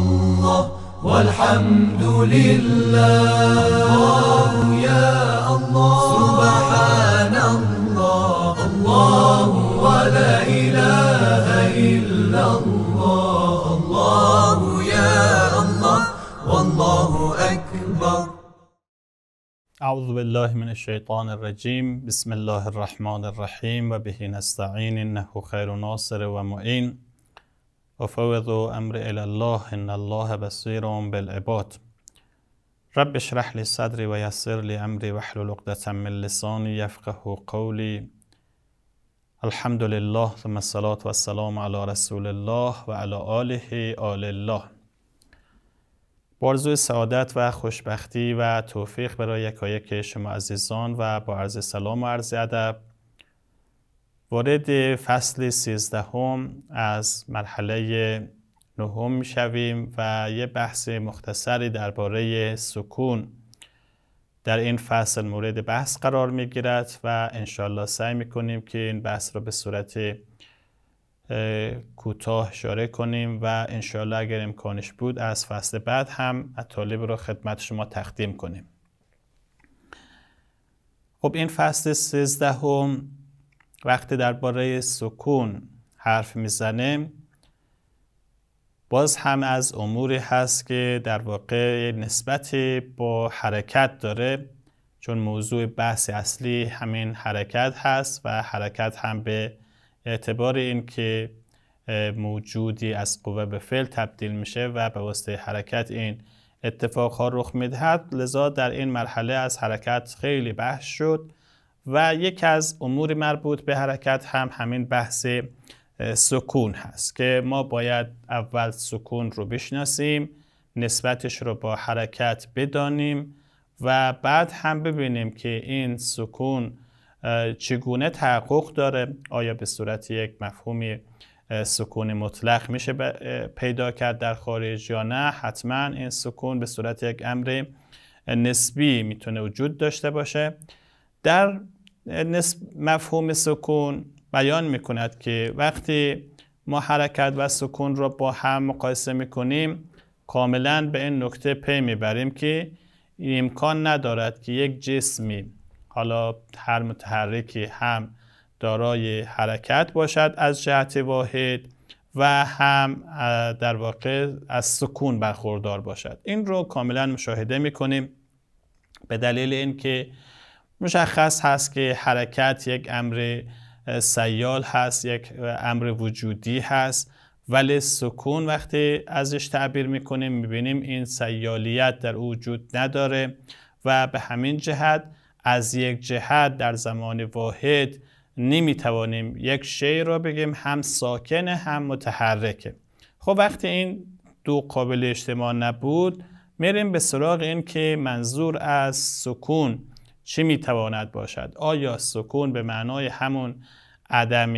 الله والحمد لله الله يا الله سبحان الله الله ولا إله إلا الله الله يا الله والله أكبر أعوذ بالله من الشيطان الرجيم بسم الله الرحمن الرحيم وبه نستعين إنه خير ناصر ومؤين وفوضوا امر الى الله ان الله بصير بالعباد رب اشرح لي صدري ويسر لي امري واحلل عقدة من لساني يفقه قولي الحمد لله ثم الصلاة والسلام على رسول الله و آله آل الله بارزوی سعادت و خوشبختی و توفیق برای یکایک شما عزیزان و با عرض سلام و عرض ادب وارد فصل سیزدهم از مرحله نهم میشویم و یه بحث مختصری درباره سکون در این فصل مورد بحث قرار میگیرد و انشالله سعی میکنیم که این بحث را به صورت کوتاه اشاره کنیم و انشالله اگر امکانش بود از فصل بعد هم مطالب را خدمت شما تقدیم کنیم خب این فصل سیزدهم وقتی درباره سکون حرف میزنه باز هم از اموری هست که در واقع نسبت با حرکت داره چون موضوع بحث اصلی همین حرکت هست و حرکت هم به اعتبار اینکه موجودی از قوه به فعل تبدیل میشه و به واسطه حرکت این اتفاق ها رخ میدهد لذا در این مرحله از حرکت خیلی بحث شد و یک از امور مربوط به حرکت هم همین بحث سکون هست که ما باید اول سکون رو بشناسیم نسبتش رو با حرکت بدانیم و بعد هم ببینیم که این سکون چگونه تحقق داره آیا به صورت یک مفهومی سکون مطلق میشه پیدا کرد در خارج یا نه حتما این سکون به صورت یک امر نسبی میتونه وجود داشته باشه در نسب مفهوم سکون بیان میکند که وقتی ما حرکت و سکون را با هم مقایسه میکنیم کاملا به این نکته پی میبریم که امکان ندارد که یک جسمی حالا هر متحرکی هم دارای حرکت باشد از جهت واحد و هم در واقع از سکون برخوردار باشد این رو کاملا مشاهده میکنیم به دلیل اینکه مشخص هست که حرکت یک امر سیال هست یک امر وجودی هست ولی سکون وقتی ازش تعبیر میکنیم میبینیم این سیالیت در وجود نداره و به همین جهت از یک جهت در زمان واحد نمیتوانیم یک شی را بگیم هم ساکن هم متحرکه خب وقتی این دو قابل اجتماع نبود میریم به سراغ این که منظور از سکون چه میتواند باشد آیا سکون به معنای همون عدم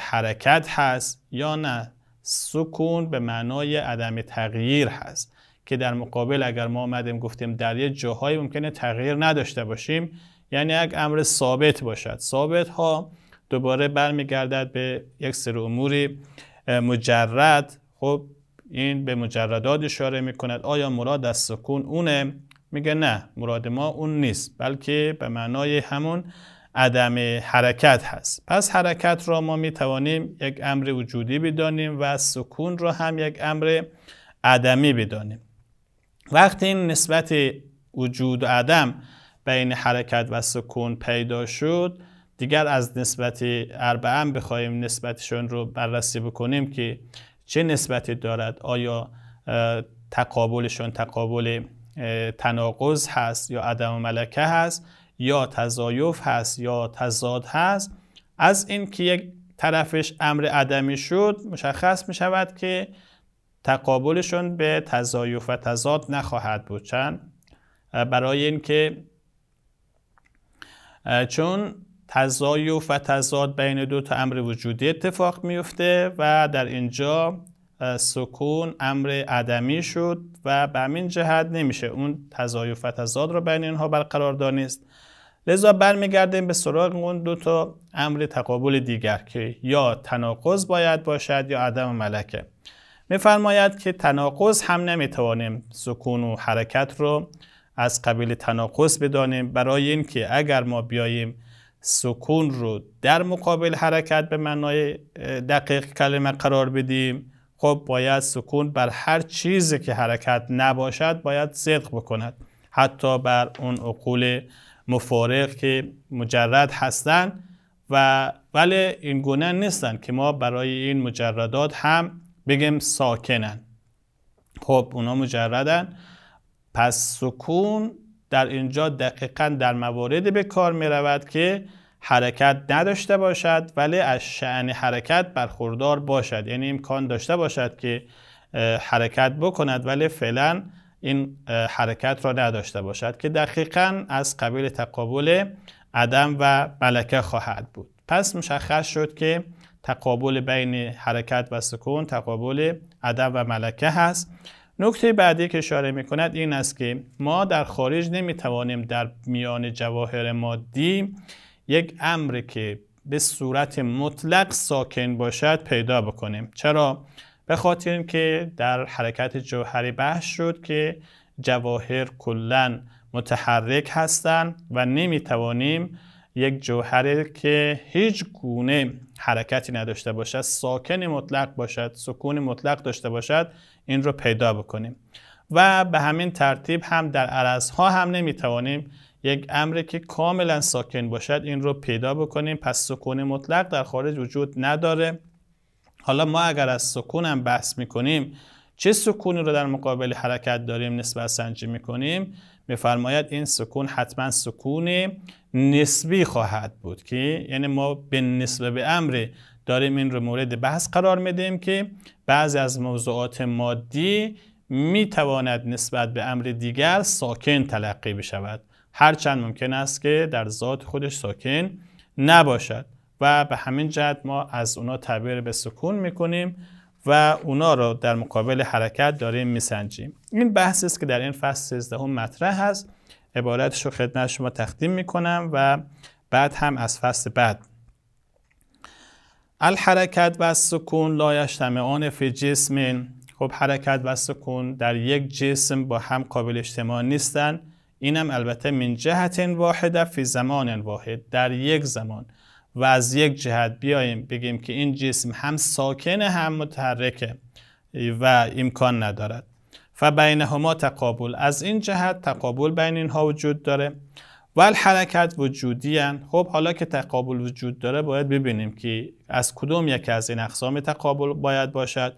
حرکت هست یا نه سکون به معنای عدم تغییر هست که در مقابل اگر ما آمدیم گفتیم در یه جاهایی ممکنه تغییر نداشته باشیم یعنی یک امر ثابت باشد ثابت ها دوباره برمیگردد به یک سری اموری مجرد خب این به مجردات اشاره می کند آیا مراد از سکون اونه میگه نه مراد ما اون نیست بلکه به معنای همون عدم حرکت هست پس حرکت را ما میتوانیم یک امر وجودی بدانیم و سکون را هم یک امر عدمی بدانیم وقتی این نسبت وجود و عدم بین حرکت و سکون پیدا شد دیگر از نسبت اربعه بخواهیم نسبتشون رو بررسی بکنیم که چه نسبتی دارد آیا تقابلشون تقابل تناقض هست یا عدم ملکه هست یا تزایف هست یا تضاد هست از این که یک طرفش امر عدمی شد مشخص می شود که تقابلشون به تضایف و تضاد نخواهد بود چند برای اینکه چون تزایف و تضاد بین دو تا امر وجودی اتفاق میفته و در اینجا سکون امر عدمی شد و به همین جهت نمیشه اون تضایف و تضاد رو بین اینها برقرار دانست لذا برمیگردیم به سراغ اون دو تا امر تقابل دیگر که یا تناقض باید باشد یا عدم ملکه میفرماید که تناقض هم نمیتوانیم سکون و حرکت رو از قبیل تناقض بدانیم برای اینکه اگر ما بیاییم سکون رو در مقابل حرکت به معنای دقیق کلمه قرار بدیم خب باید سکون بر هر چیزی که حرکت نباشد باید صدق بکند حتی بر اون عقول مفارق که مجرد هستند و ولی این گونه نیستن که ما برای این مجردات هم بگیم ساکنن خب اونا مجردن پس سکون در اینجا دقیقا در موارد به کار می رود که حرکت نداشته باشد ولی از شعن حرکت برخوردار باشد یعنی امکان داشته باشد که حرکت بکند ولی فعلا این حرکت را نداشته باشد که دقیقا از قبیل تقابل عدم و ملکه خواهد بود پس مشخص شد که تقابل بین حرکت و سکون تقابل عدم و ملکه هست نکته بعدی که اشاره می کند این است که ما در خارج نمی توانیم در میان جواهر مادی یک امر که به صورت مطلق ساکن باشد پیدا بکنیم چرا؟ به خاطر اینکه در حرکت جوهری بحث شد که جواهر کلا متحرک هستند و نمیتوانیم یک جوهری که هیچ گونه حرکتی نداشته باشد ساکن مطلق باشد سکون مطلق داشته باشد این رو پیدا بکنیم و به همین ترتیب هم در ها هم نمیتوانیم یک امر که کاملا ساکن باشد این رو پیدا بکنیم پس سکون مطلق در خارج وجود نداره حالا ما اگر از سکون هم بحث میکنیم چه سکونی رو در مقابل حرکت داریم نسبت سنجی میکنیم میفرماید این سکون حتما سکون نسبی خواهد بود که یعنی ما به نسبه به امر داریم این رو مورد بحث قرار میدیم که بعضی از موضوعات مادی میتواند نسبت به امر دیگر ساکن تلقی بشود هرچند ممکن است که در ذات خودش ساکن نباشد و به همین جهت ما از اونا تعبیر به سکون میکنیم و اونا را در مقابل حرکت داریم میسنجیم این بحث است که در این فصل 13 هم مطرح هست عبارتش رو خدمت شما تقدیم میکنم و بعد هم از فصل بعد الحرکت و سکون لا آن فی جسمین خب حرکت و سکون در یک جسم با هم قابل اجتماع نیستند اینم البته من جهت واحده فی زمان واحد در یک زمان و از یک جهت بیاییم بگیم که این جسم هم ساکن هم متحرکه و امکان ندارد هما تقابل از این جهت تقابل بین اینها وجود داره و حرکت وجودی هن. خب حالا که تقابل وجود داره باید ببینیم که از کدوم یکی از این اقسام تقابل باید باشد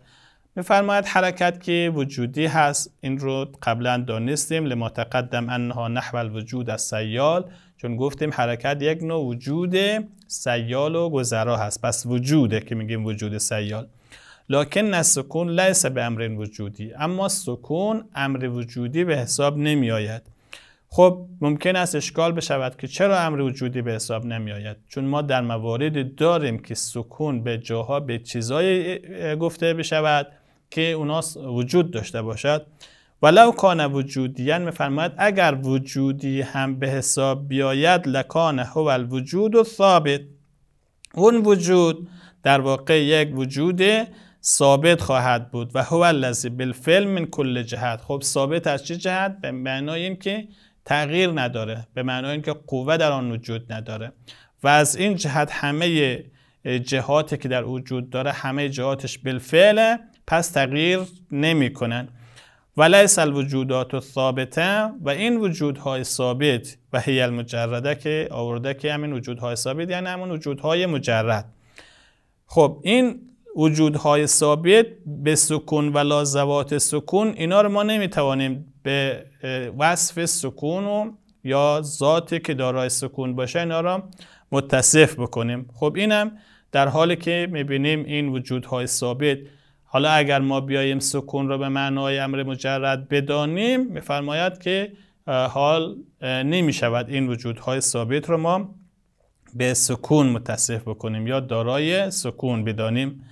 میفرماید حرکت که وجودی هست این رو قبلا دانستیم لما تقدم انها نحو الوجود از سیال چون گفتیم حرکت یک نوع وجود سیال و گذرا هست پس وجوده که میگیم وجود سیال لکن نسکون لیس به امر وجودی اما سکون امر وجودی به حساب نمی آید خب ممکن است اشکال بشود که چرا امر وجودی به حساب نمی آید چون ما در مواردی داریم که سکون به جاها به چیزای گفته بشود که اونا وجود داشته باشد ولو کان وجودیان میفرماید اگر وجودی هم به حساب بیاید لکان هو الوجود و ثابت اون وجود در واقع یک وجود ثابت خواهد بود و هو الذی بالفعل من کل جهت خب ثابت از چه جهت به معنای این که تغییر نداره به معنای اینکه قوه در آن وجود نداره و از این جهت همه جهاتی که در وجود داره همه جهاتش بالفعله پس تغییر نمیکنن و لیس الوجودات ثابته و این وجودهای ثابت و هی المجرده که آورده که همین وجودهای ثابت یعنی همون وجودهای مجرد خب این وجودهای ثابت به سکون و لازوات سکون اینا رو ما نمیتوانیم به وصف سکون و یا ذاتی که دارای سکون باشه اینا رو متصف بکنیم خب اینم در حالی که میبینیم این وجودهای ثابت حالا اگر ما بیاییم سکون را به معنای امر مجرد بدانیم میفرماید که حال نمی شود این وجودهای ثابت رو ما به سکون متصف بکنیم یا دارای سکون بدانیم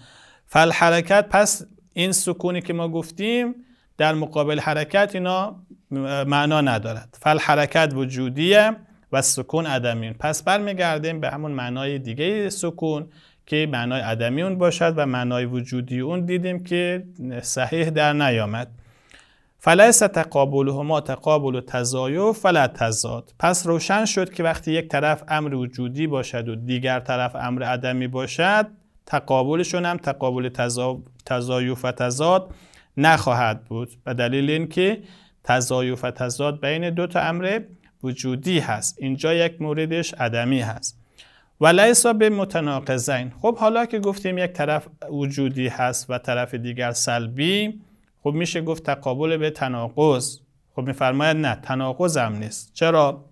فل حرکت پس این سکونی که ما گفتیم در مقابل حرکت اینا معنا ندارد فل حرکت وجودیه و سکون عدمین پس برمیگردیم به همون معنای دیگه سکون که معنای عدمی اون باشد و معنای وجودی اون دیدیم که صحیح در نیامد فلیس تقابلهما تقابل و تزایف فلا تزاد پس روشن شد که وقتی یک طرف امر وجودی باشد و دیگر طرف امر عدمی باشد تقابلشون هم تقابل تزا... تزایف و تزاد نخواهد بود به دلیل اینکه تزایف و تزاد بین دو تا امر وجودی هست اینجا یک موردش عدمی هست و لیسا به متناقضین خب حالا که گفتیم یک طرف وجودی هست و طرف دیگر سلبی خب میشه گفت تقابل به تناقض خب میفرماید نه تناقض هم نیست چرا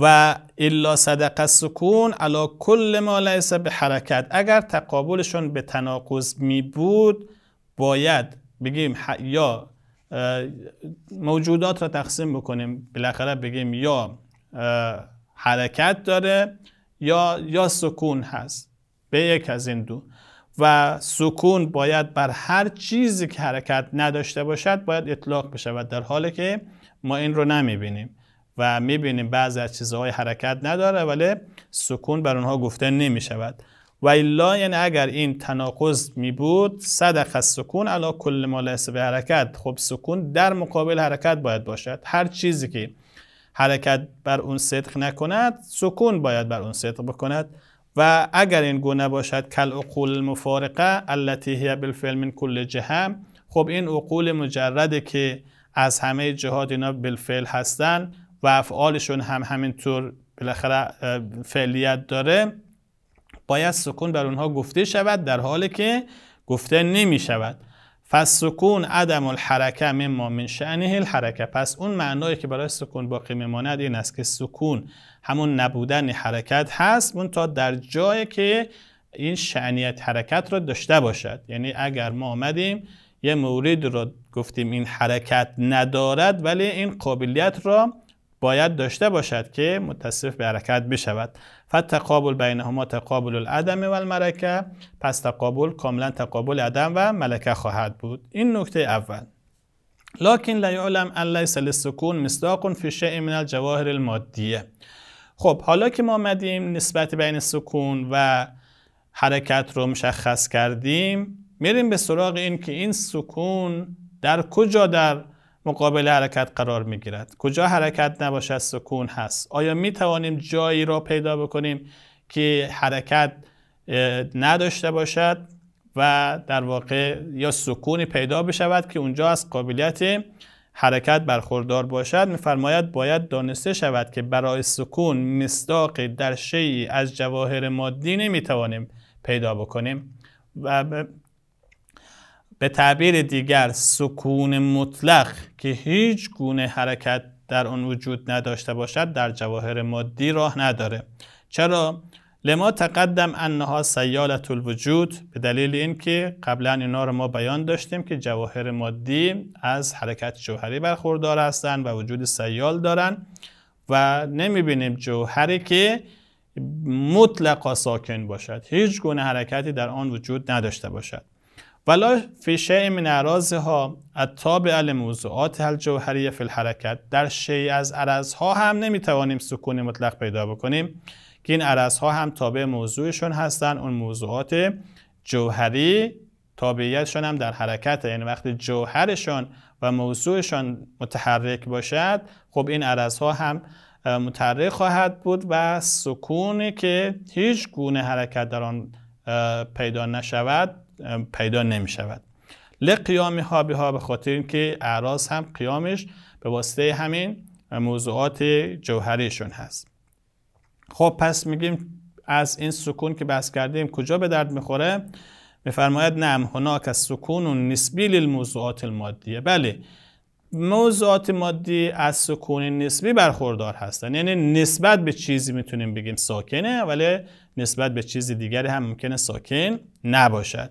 و الا صدق سکون علا کل ما لیسا به حرکت اگر تقابلشون به تناقض می بود باید بگیم یا موجودات را تقسیم بکنیم بالاخره بگیم یا حرکت داره یا یا سکون هست به یک از این دو و سکون باید بر هر چیزی که حرکت نداشته باشد باید اطلاق بشود در حالی که ما این رو نمیبینیم و میبینیم بعضی از چیزهای حرکت نداره ولی سکون بر اونها گفته نمیشود و الا یعنی اگر این تناقض می بود صدق از سکون علا کل ما به حرکت خب سکون در مقابل حرکت باید باشد هر چیزی که حرکت بر اون صدق نکند سکون باید بر اون صدق بکند و اگر این گونه باشد کل الاقول المفارقه التی هی بالفعل من کل جهه خب این اقول مجرده که از همه جهات اینا بالفعل هستن و افعالشون هم همینطور بالاخره فعلیت داره باید سکون بر اونها گفته شود در حالی که گفته نمی شود پس سکون عدم الحرکه مما من حرکت الحرکه پس اون معنایی که برای سکون باقی میماند این است که سکون همون نبودن حرکت هست اون تا در جایی که این شعنیت حرکت را داشته باشد یعنی اگر ما آمدیم یه مورد را گفتیم این حرکت ندارد ولی این قابلیت را باید داشته باشد که متصف به حرکت بشود فتقابل بینهما تقابل العدم و الملکه پس تقابل کاملا تقابل عدم و ملکه خواهد بود این نکته اول لکن لا یعلم ان لیس للسکون مصداق فی شیء من الجواهر المادیه خب حالا که ما آمدیم نسبت بین سکون و حرکت رو مشخص کردیم میریم به سراغ این که این سکون در کجا در مقابل حرکت قرار می گیرد کجا حرکت نباشد سکون هست آیا می توانیم جایی را پیدا بکنیم که حرکت نداشته باشد و در واقع یا سکونی پیدا بشود که اونجا از قابلیت حرکت برخوردار باشد میفرماید باید دانسته شود که برای سکون مصداق در شیعی از جواهر مادی نمیتوانیم پیدا بکنیم و به تعبیر دیگر سکون مطلق که هیچ گونه حرکت در آن وجود نداشته باشد در جواهر مادی راه نداره چرا لما تقدم انها سیالت الوجود به دلیل اینکه قبلا اینا رو ما بیان داشتیم که جواهر مادی از حرکت جوهری برخوردار هستند و وجود سیال دارند و نمیبینیم جوهری که مطلقا ساکن باشد هیچ گونه حرکتی در آن وجود نداشته باشد ولا فی شیء من اعراضها تابع الموضوعات الجوهریه فی الحرکت در شیء از عرضها هم نمیتوانیم سکون مطلق پیدا بکنیم که این عرضها هم تابع موضوعشون هستن اون موضوعات جوهری تابعیتشون هم در حرکت یعنی وقتی جوهرشون و موضوعشون متحرک باشد خب این عرضها هم متحرک خواهد بود و سکونی که هیچ گونه حرکت در آن پیدا نشود پیدا نمی شود لقیامی ها ها به خاطر اینکه اعراض هم قیامش به واسطه همین موضوعات جوهریشون هست خب پس میگیم از این سکون که بحث کردیم کجا به درد میخوره میفرماید نه هناک از سکون و نسبی للموضوعات المادیه بله موضوعات مادی از سکون نسبی برخوردار هستن یعنی نسبت به چیزی میتونیم بگیم ساکنه ولی نسبت به چیز دیگری هم ممکنه ساکن نباشد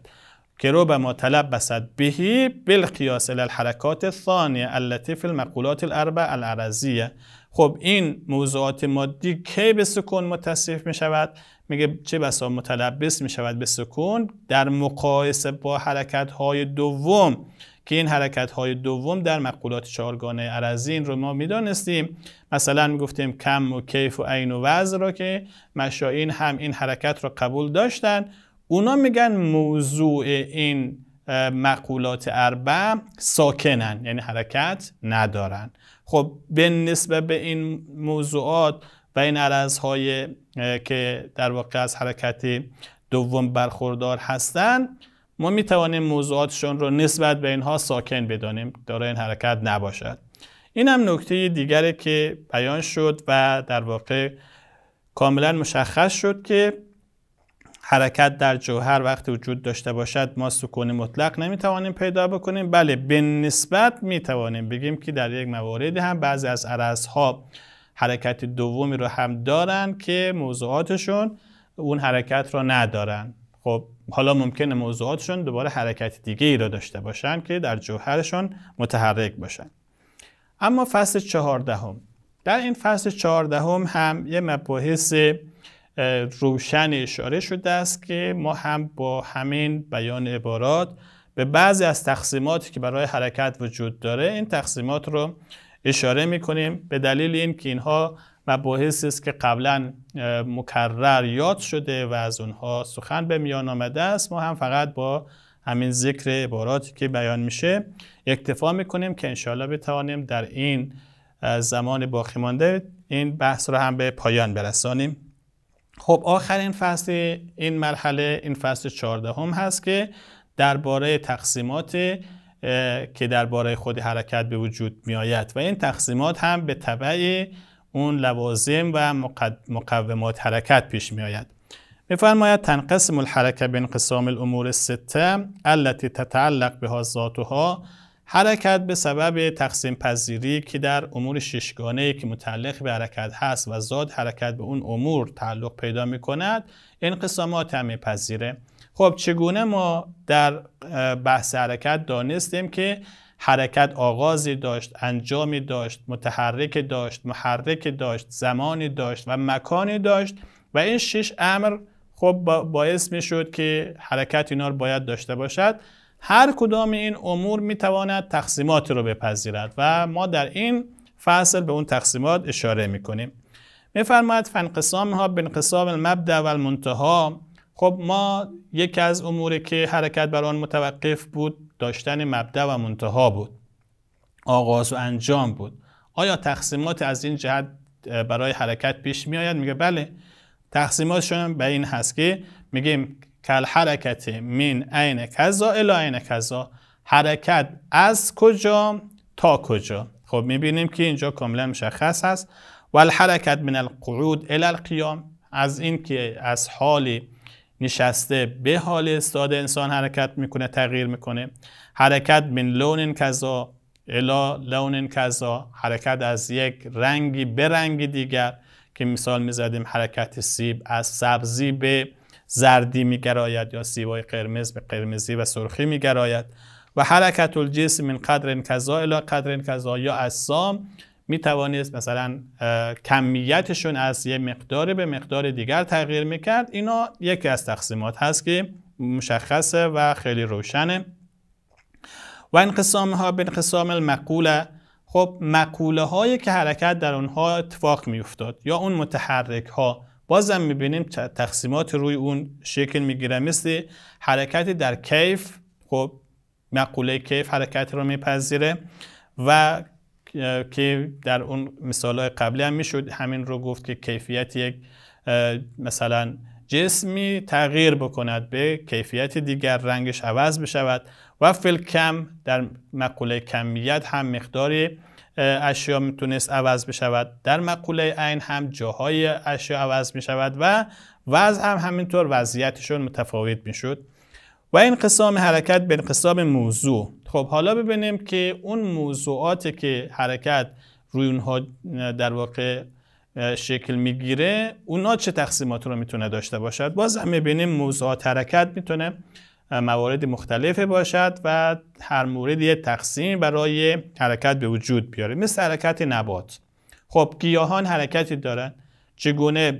که رو به ما طلب بسد بهی بالقیاس الحرکات ثانیه التی فی المقولات الاربع العرضیه خب این موضوعات مادی کی به سکون متصف می شود میگه چه بسا متلبس می شود به سکون در مقایسه با حرکت های دوم که این حرکت های دوم در مقولات چهارگانه عرزین رو ما میدانستیم مثلا میگفتیم کم و کیف و عین و وز را که مشاین هم این حرکت را قبول داشتن اونا میگن موضوع این مقولات اربع ساکنن یعنی حرکت ندارن خب به نسبه به این موضوعات و این عرضهای که در واقع از حرکت دوم برخوردار هستند ما می توانیم موضوعاتشون را نسبت به اینها ساکن بدانیم دارای این حرکت نباشد این هم نکته دیگری که بیان شد و در واقع کاملا مشخص شد که حرکت در جوهر وقتی وجود داشته باشد ما سکون مطلق نمیتوانیم پیدا بکنیم بله به نسبت توانیم بگیم که در یک مواردی هم بعضی از ها حرکت دومی رو هم دارن که موضوعاتشون اون حرکت را ندارن خب حالا ممکنه موضوعاتشون دوباره حرکت دیگه ای را داشته باشن که در جوهرشون متحرک باشن اما فصل چهاردهم در این فصل چهاردهم هم یه مباحث روشن اشاره شده است که ما هم با همین بیان عبارات به بعضی از تقسیماتی که برای حرکت وجود داره این تقسیمات رو اشاره میکنیم به دلیل این که اینها مباحثی است که قبلا مکرر یاد شده و از اونها سخن به میان آمده است ما هم فقط با همین ذکر عباراتی که بیان میشه اکتفا میکنیم که انشاءالله بتوانیم در این زمان باقی مانده این بحث رو هم به پایان برسانیم خب آخرین فصل این مرحله این فصل چهاردهم هست که درباره تقسیمات که درباره خود حرکت به وجود می آید و این تقسیمات هم به طبع اون لوازم و مقومات حرکت پیش می آید فرماید تنقسم الحرکه به انقسام الامور سته التی تتعلق بها ذاتها حرکت به سبب تقسیم پذیری که در امور ششگانه که متعلق به حرکت هست و زاد حرکت به اون امور تعلق پیدا می کند انقسامات هم پذیره خب چگونه ما در بحث حرکت دانستیم که حرکت آغازی داشت، انجامی داشت، متحرک داشت، محرک داشت، زمانی داشت و مکانی داشت و این شش امر خب باعث می شد که حرکت اینا رو باید داشته باشد هر کدام این امور می تواند تقسیمات رو بپذیرد و ما در این فصل به اون تقسیمات اشاره می کنیم می فرماید فنقسام ها بنقسام المبدا و المنتها خب ما یکی از اموری که حرکت بر آن متوقف بود داشتن مبدع و منتها بود آغاز و انجام بود آیا تقسیمات از این جهت برای حرکت پیش می آید میگه بله تقسیماتشون به این هست که میگیم کل حرکت من عین کذا الا عین کذا حرکت از کجا تا کجا خب میبینیم که اینجا کاملا مشخص هست و الحرکت من القعود الی القیام از این که از حالی نشسته به حال استاد انسان حرکت میکنه تغییر میکنه حرکت من لون کذا الا لون کذا حرکت از یک رنگی به رنگ دیگر که مثال میزدیم حرکت سیب از سبزی به زردی میگراید یا سیبای قرمز به قرمزی و سرخی میگراید و حرکت الجسم من قدر کذا الا قدر کذا یا سام، می توانست مثلا کمیتشون از یه مقدار به مقدار دیگر تغییر کرد. اینا یکی از تقسیمات هست که مشخصه و خیلی روشنه و انقسامها ها به انقسام المقوله خب مقوله هایی که حرکت در اونها اتفاق افتاد یا اون متحرک ها بازم میبینیم تقسیمات روی اون شکل میگیره مثل حرکتی در کیف خب مقوله کیف حرکت رو میپذیره و که در اون مثال قبلی هم میشد همین رو گفت که کیفیت یک مثلا جسمی تغییر بکند به کیفیت دیگر رنگش عوض بشود و فل کم در مقوله کمیت هم مقداری اشیا میتونست عوض بشود در مقوله عین هم جاهای اشیا عوض میشود و وضع هم همینطور وضعیتشون متفاوت میشد و انقسام حرکت به انقسام موضوع خب حالا ببینیم که اون موضوعاتی که حرکت روی اونها در واقع شکل میگیره اونا چه تقسیمات رو میتونه داشته باشد باز هم ببینیم موضوعات حرکت میتونه موارد مختلفه باشد و هر مورد یه تقسیم برای حرکت به وجود بیاره مثل حرکت نبات خب گیاهان حرکتی دارن چگونه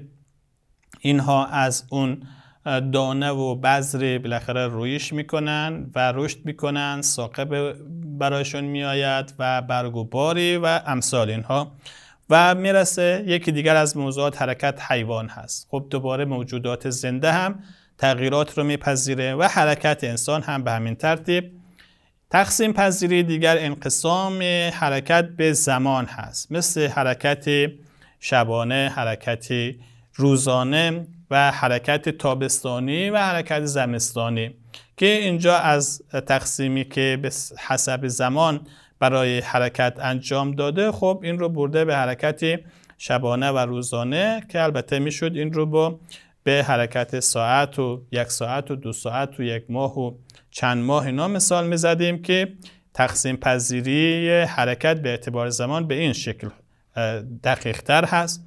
اینها از اون دانه و بذر بالاخره رویش میکنن و رشد میکنن ساقه برایشون میآید و برگ و باری و امثال اینها و میرسه یکی دیگر از موضوعات حرکت حیوان هست خب دوباره موجودات زنده هم تغییرات رو میپذیره و حرکت انسان هم به همین ترتیب تقسیم پذیری دیگر انقسام حرکت به زمان هست مثل حرکت شبانه حرکت روزانه و حرکت تابستانی و حرکت زمستانی که اینجا از تقسیمی که به حسب زمان برای حرکت انجام داده خب این رو برده به حرکت شبانه و روزانه که البته میشد این رو با به حرکت ساعت و یک ساعت و دو ساعت و یک ماه و چند ماه اینا مثال زدیم که تقسیم پذیری حرکت به اعتبار زمان به این شکل دقیقتر هست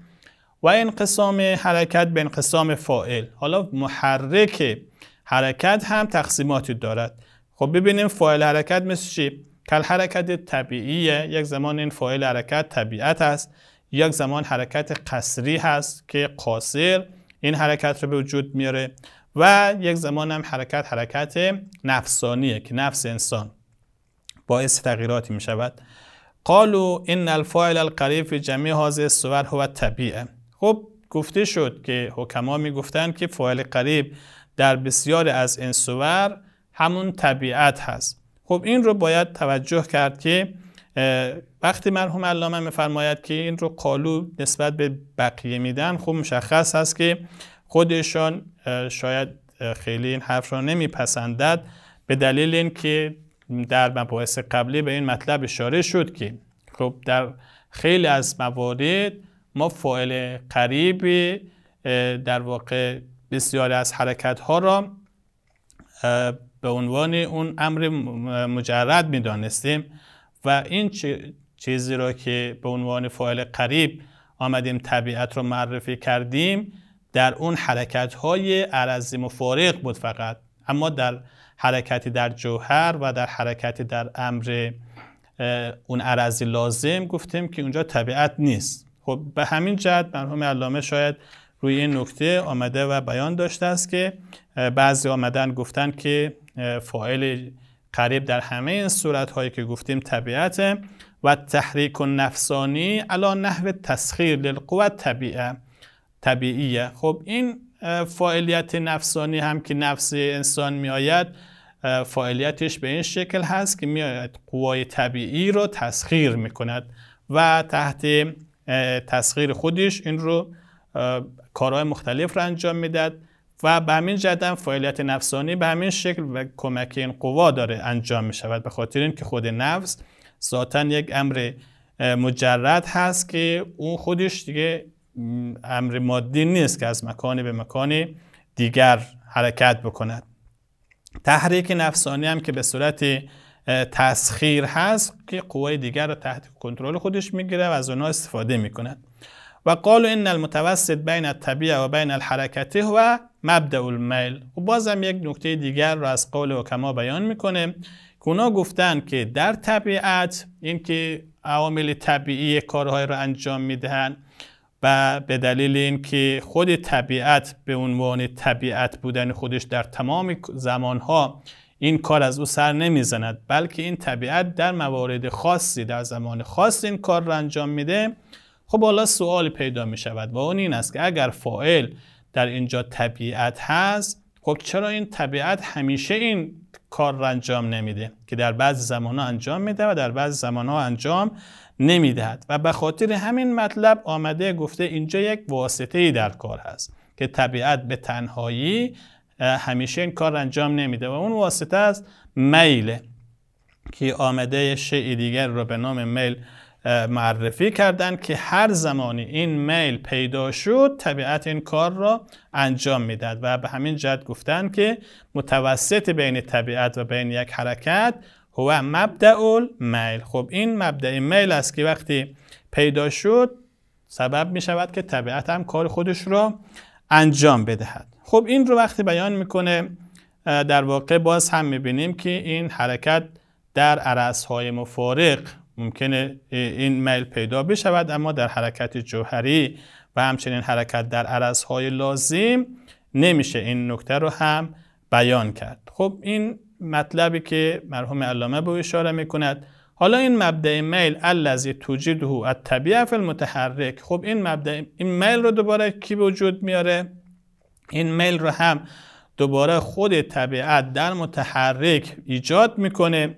و انقسام حرکت به انقسام فائل حالا محرک حرکت هم تقسیماتی دارد خب ببینیم فائل حرکت مثل چی کل حرکت طبیعیه یک زمان این فائل حرکت طبیعت است یک زمان حرکت قصری هست که قاصر این حرکت رو به وجود میاره و یک زمان هم حرکت حرکت نفسانیه که نفس انسان باعث تغییراتی می شود قالو ان الفاعل القریب فی جمعی هذه الصور هو طبیعه خب گفته شد که حکما میگفتند که فایل قریب در بسیاری از انسوور همون طبیعت هست خب این رو باید توجه کرد که وقتی مرحوم علامه میفرماید که این رو قالو نسبت به بقیه میدن خب مشخص هست که خودشان شاید خیلی این حرف را نمیپسندد به دلیل اینکه در مباحث قبلی به این مطلب اشاره شد که خب در خیلی از موارد ما فاعل قریب در واقع بسیاری از حرکت ها را به عنوان اون امر مجرد دانستیم و این چیزی را که به عنوان فاعل قریب آمدیم طبیعت را معرفی کردیم در اون حرکت های عرضی مفارق بود فقط اما در حرکتی در جوهر و در حرکتی در امر اون عرضی لازم گفتیم که اونجا طبیعت نیست خب به همین جد مرحوم علامه شاید روی این نکته آمده و بیان داشته است که بعضی آمدن گفتن که فاعل قریب در همه این صورت هایی که گفتیم طبیعت و تحریک و نفسانی علا نحو تسخیر للقوت طبیعه طبیعیه خب این فاعلیت نفسانی هم که نفس انسان میآید فاعلیتش به این شکل هست که میآید قوای طبیعی رو تسخیر کند و تحت تسخیر خودش این رو کارهای مختلف رو انجام میداد و به همین جهت فعالیت نفسانی به همین شکل و کمک این قوا داره انجام می شود به خاطر اینکه خود نفس ذاتا یک امر مجرد هست که اون خودش دیگه امر مادی نیست که از مکانی به مکانی دیگر حرکت بکند تحریک نفسانی هم که به صورتی تسخیر هست که قوای دیگر را تحت کنترل خودش میگیره و از اونها استفاده میکنه و قالو ان المتوسط بین الطبیعه و بین الحرکته و مبدع المیل و بازم یک نکته دیگر را از قول و کما بیان میکنه که اونا گفتن که در طبیعت اینکه عوامل طبیعی کارهای را انجام میدهن و به دلیل اینکه خود طبیعت به عنوان طبیعت بودن خودش در تمام زمانها این کار از او سر نمیزند بلکه این طبیعت در موارد خاصی در زمان خاص این کار را انجام میده خب حالا سوالی پیدا می شود و اون این است که اگر فائل در اینجا طبیعت هست خب چرا این طبیعت همیشه این کار را انجام نمیده که در بعض زمان ها انجام میده و در بعض زمان ها انجام نمیدهد و به خاطر همین مطلب آمده گفته اینجا یک واسطه ای در کار هست که طبیعت به تنهایی همیشه این کار انجام نمیده و اون واسطه از میل که آمده شیء دیگر را به نام میل معرفی کردند که هر زمانی این میل پیدا شد طبیعت این کار را انجام میداد و به همین جد گفتن که متوسط بین طبیعت و بین یک حرکت هو مبدع میل خب این مبدع میل است که وقتی پیدا شد سبب می شود که طبیعت هم کار خودش را انجام بدهد خب این رو وقتی بیان میکنه در واقع باز هم میبینیم که این حرکت در های مفارق ممکنه این میل پیدا بشود اما در حرکت جوهری و همچنین حرکت در های لازم نمیشه این نکته رو هم بیان کرد خب این مطلبی که مرحوم علامه به اشاره میکند حالا این مبدع میل الذی توجیده طبیعه فی المتحرک خب این مبدع این میل رو دوباره کی وجود میاره این میل رو هم دوباره خود طبیعت در متحرک ایجاد میکنه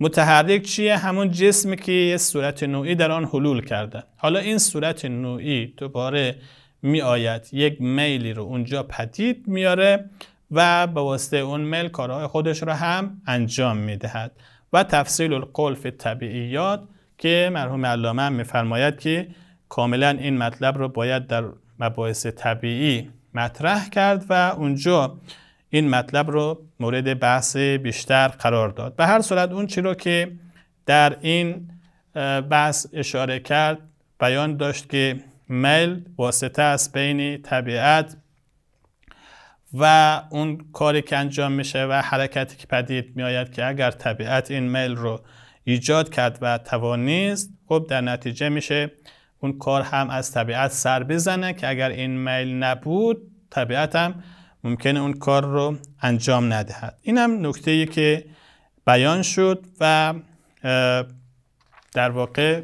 متحرک چیه همون جسمی که یه صورت نوعی در آن حلول کرده حالا این صورت نوعی دوباره می آید یک میلی رو اونجا پدید میاره و به واسطه اون میل کارهای خودش رو هم انجام میدهد و تفصیل القول طبیعیات که مرحوم علامه میفرماید که کاملا این مطلب رو باید در مباحث طبیعی مطرح کرد و اونجا این مطلب رو مورد بحث بیشتر قرار داد به هر صورت اون چی رو که در این بحث اشاره کرد بیان داشت که میل واسطه است بین طبیعت و اون کاری که انجام میشه و حرکتی که پدید میآید که اگر طبیعت این میل رو ایجاد کرد و توانیست خب در نتیجه میشه اون کار هم از طبیعت سر بزنه که اگر این میل نبود طبیعت هم ممکنه اون کار رو انجام ندهد این هم نکته که بیان شد و در واقع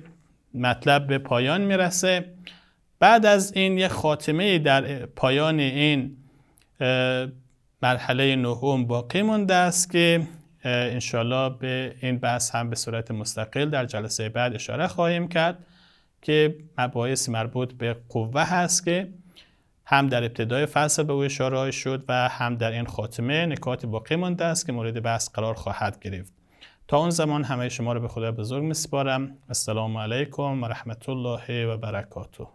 مطلب به پایان میرسه بعد از این یه خاتمه در پایان این مرحله نهم باقی مونده است که انشالله به این بحث هم به صورت مستقل در جلسه بعد اشاره خواهیم کرد که مباحث مربوط به قوه هست که هم در ابتدای فصل به او اشاره شد و هم در این خاتمه نکات باقی مانده است که مورد بحث قرار خواهد گرفت تا اون زمان همه شما را به خدا بزرگ میسپارم السلام علیکم و رحمت الله و برکاته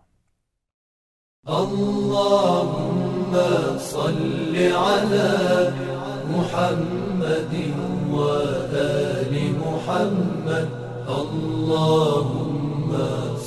اللهم صل علی محمد آل محمد اللهم